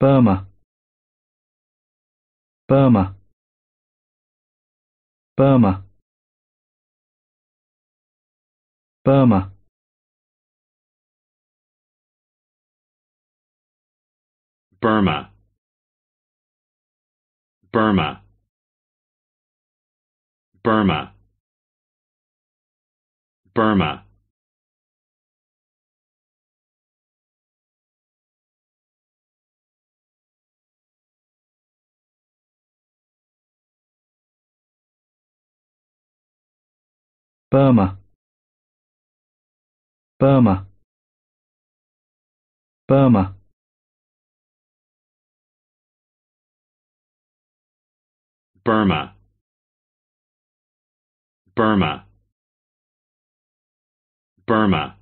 Burma Burma Burma Burma Burma Burma Burma Burma Burma Burma Burma Burma Burma Burma